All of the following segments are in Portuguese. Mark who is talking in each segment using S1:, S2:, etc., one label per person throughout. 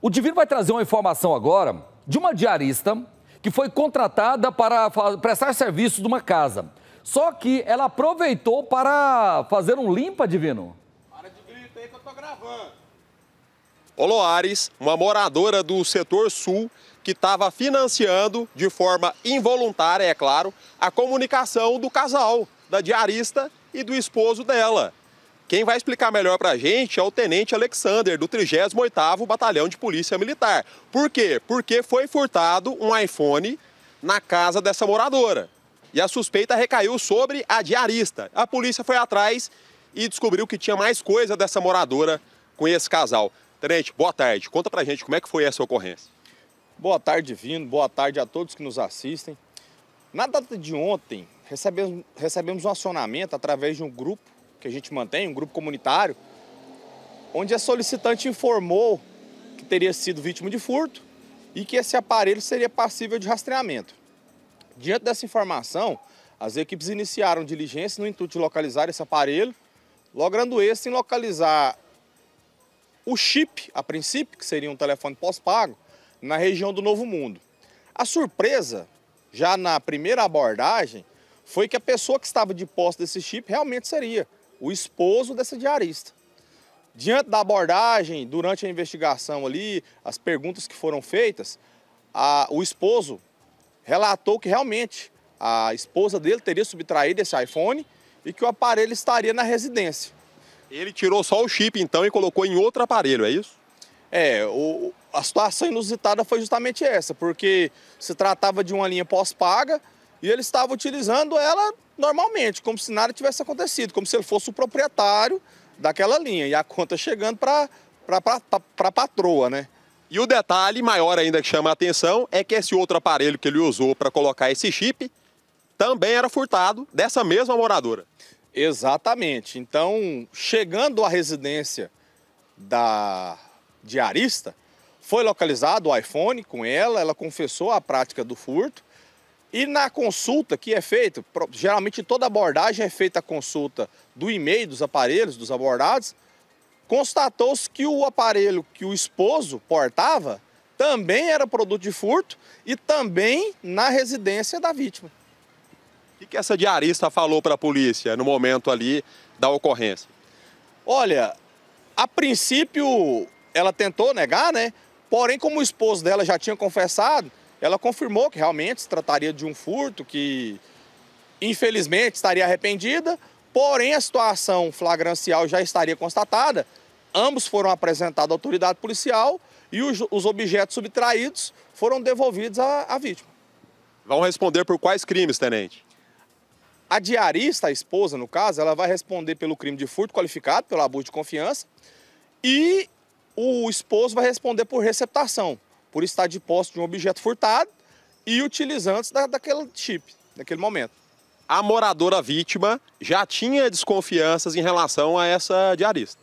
S1: O Divino vai trazer uma informação agora de uma diarista que foi contratada para prestar serviço de uma casa. Só que ela aproveitou para fazer um limpa, Divino. Para de gritar aí que eu tô
S2: gravando. Oloares, uma moradora do setor sul, que estava financiando, de forma involuntária, é claro, a comunicação do casal, da diarista e do esposo dela. Quem vai explicar melhor para a gente é o Tenente Alexander, do 38º Batalhão de Polícia Militar. Por quê? Porque foi furtado um iPhone na casa dessa moradora. E a suspeita recaiu sobre a diarista. A polícia foi atrás e descobriu que tinha mais coisa dessa moradora com esse casal. Tenente, boa tarde. Conta para a gente como é que foi essa ocorrência.
S3: Boa tarde, vindo. Boa tarde a todos que nos assistem. Na data de ontem, recebemos, recebemos um acionamento através de um grupo que a gente mantém, um grupo comunitário, onde a solicitante informou que teria sido vítima de furto e que esse aparelho seria passível de rastreamento. Diante dessa informação, as equipes iniciaram diligência no intuito de localizar esse aparelho, logrando esse em localizar o chip, a princípio, que seria um telefone pós-pago, na região do Novo Mundo. A surpresa, já na primeira abordagem, foi que a pessoa que estava de posse desse chip realmente seria o esposo dessa diarista. Diante da abordagem, durante a investigação ali, as perguntas que foram feitas, a, o esposo relatou que realmente a esposa dele teria subtraído esse iPhone e que o aparelho estaria na residência. Ele tirou só o chip então e colocou em outro aparelho, é isso? É, o, a situação inusitada foi justamente essa, porque se tratava de uma linha pós-paga e ele estava utilizando ela normalmente, como se nada tivesse acontecido, como se ele fosse o proprietário daquela linha e a conta chegando para a patroa, né?
S2: E o detalhe maior ainda que chama a atenção é que esse outro aparelho que ele usou para colocar esse chip também era furtado dessa mesma moradora. Exatamente.
S3: Então, chegando à residência da diarista, foi localizado o iPhone com ela, ela confessou a prática do furto e na consulta que é feita, geralmente toda abordagem é feita a consulta do e-mail dos aparelhos, dos abordados, constatou-se que o aparelho que o esposo portava também era produto de furto e também na residência da
S2: vítima. O que, essa diarista falou para a polícia no momento ali da ocorrência?
S3: Olha, a princípio ela tentou negar, né? Porém, como o esposo dela já tinha confessado, ela confirmou que realmente se trataria de um furto, que infelizmente estaria arrependida, porém a situação flagrancial já estaria constatada. Ambos foram apresentados à autoridade policial e os, os objetos subtraídos foram devolvidos à, à vítima. Vão responder por quais crimes, tenente? A diarista, a esposa, no caso, ela vai responder pelo crime de furto qualificado, pelo abuso de confiança, e o esposo vai responder por receptação por estar de posse de um objeto furtado e utilizantes da, daquele chip,
S2: naquele momento. A moradora vítima já tinha desconfianças em relação a essa diarista.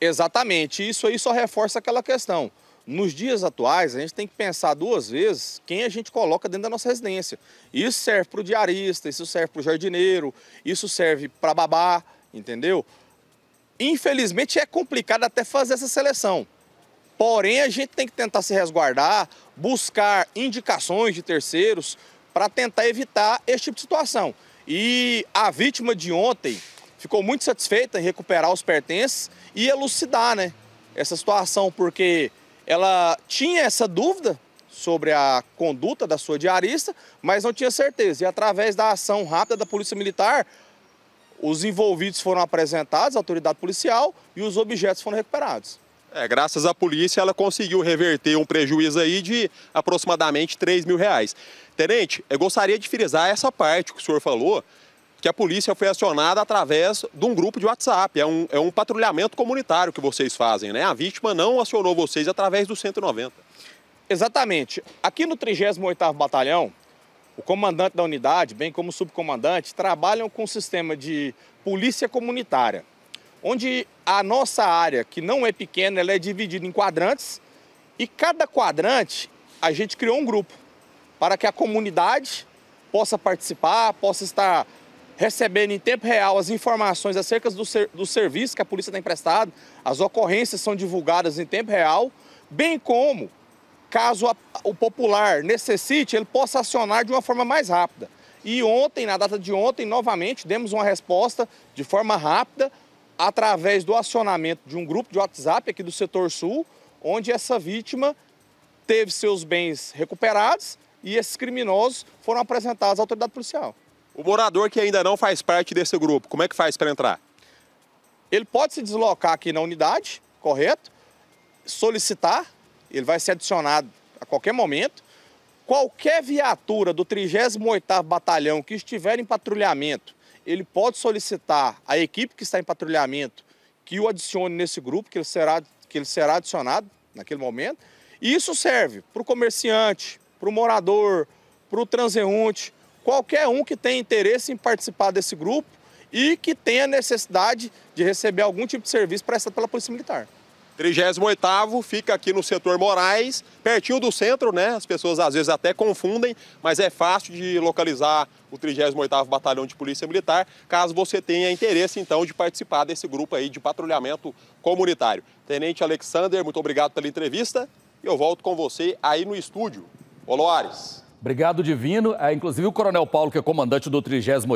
S2: Exatamente, isso aí só reforça aquela questão.
S3: Nos dias atuais, a gente tem que pensar duas vezes quem a gente coloca dentro da nossa residência. Isso serve para o diarista, isso serve para o jardineiro, isso serve para babá, entendeu? Infelizmente é complicado até fazer essa seleção. Porém, a gente tem que tentar se resguardar, buscar indicações de terceiros para tentar evitar esse tipo de situação. E a vítima de ontem ficou muito satisfeita em recuperar os pertences e elucidar né, essa situação, porque ela tinha essa dúvida sobre a conduta da sua diarista, mas não tinha certeza. E através da ação rápida da Polícia Militar, os envolvidos foram apresentados à autoridade policial e os objetos foram recuperados.
S2: É, graças à polícia, ela conseguiu reverter um prejuízo aí de aproximadamente 3 mil reais. Tenente, eu gostaria de frisar essa parte que o senhor falou, que a polícia foi acionada através de um grupo de WhatsApp. É um, é um patrulhamento comunitário que vocês fazem, né? A vítima não acionou vocês através do 190. Exatamente. Aqui no 38º Batalhão, o comandante
S3: da unidade, bem como o subcomandante, trabalham com o um sistema de polícia comunitária onde a nossa área, que não é pequena, ela é dividida em quadrantes e cada quadrante a gente criou um grupo para que a comunidade possa participar, possa estar recebendo em tempo real as informações acerca do, ser, do serviço que a polícia tem prestado, as ocorrências são divulgadas em tempo real, bem como, caso a, o popular necessite, ele possa acionar de uma forma mais rápida. E ontem, na data de ontem, novamente, demos uma resposta de forma rápida através do acionamento de um grupo de WhatsApp aqui do setor sul, onde essa vítima teve seus bens recuperados e esses criminosos foram apresentados
S2: à autoridade policial. O morador que ainda não faz parte desse grupo, como é que faz para entrar? Ele pode se deslocar aqui na unidade, correto? Solicitar,
S3: ele vai ser adicionado a qualquer momento. Qualquer viatura do 38º Batalhão que estiver em patrulhamento ele pode solicitar à equipe que está em patrulhamento que o adicione nesse grupo, que ele será, que ele será adicionado naquele momento. E isso serve para o comerciante, para o morador, para o transeunte, qualquer um que tenha interesse em participar desse grupo e que tenha necessidade de
S2: receber algum tipo de serviço prestado pela Polícia Militar. 38 fica aqui no setor Moraes, pertinho do centro, né? As pessoas às vezes até confundem, mas é fácil de localizar o 38º Batalhão de Polícia Militar, caso você tenha interesse então de participar desse grupo aí de patrulhamento comunitário. Tenente Alexander, muito obrigado pela entrevista e eu volto com você aí no estúdio. Oloares.
S1: Obrigado, Divino. É, inclusive, o Coronel Paulo, que é comandante do 38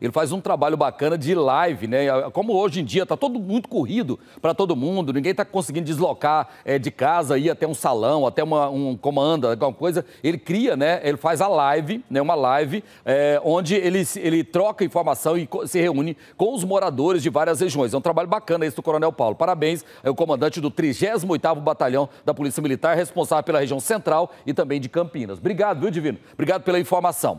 S1: ele faz um trabalho bacana de live, né? É, como hoje em dia está todo muito corrido para todo mundo, ninguém está conseguindo deslocar é, de casa, ir até um salão, até uma, um comando, alguma coisa. Ele cria, né? Ele faz a live, né? uma live, é, onde ele, ele troca informação e se reúne com os moradores de várias regiões. É um trabalho bacana esse do Coronel Paulo. Parabéns, é o comandante do 38 Batalhão da Polícia Militar, responsável pela região central e também de Campinas. Obrigado, Divino? Obrigado pela informação.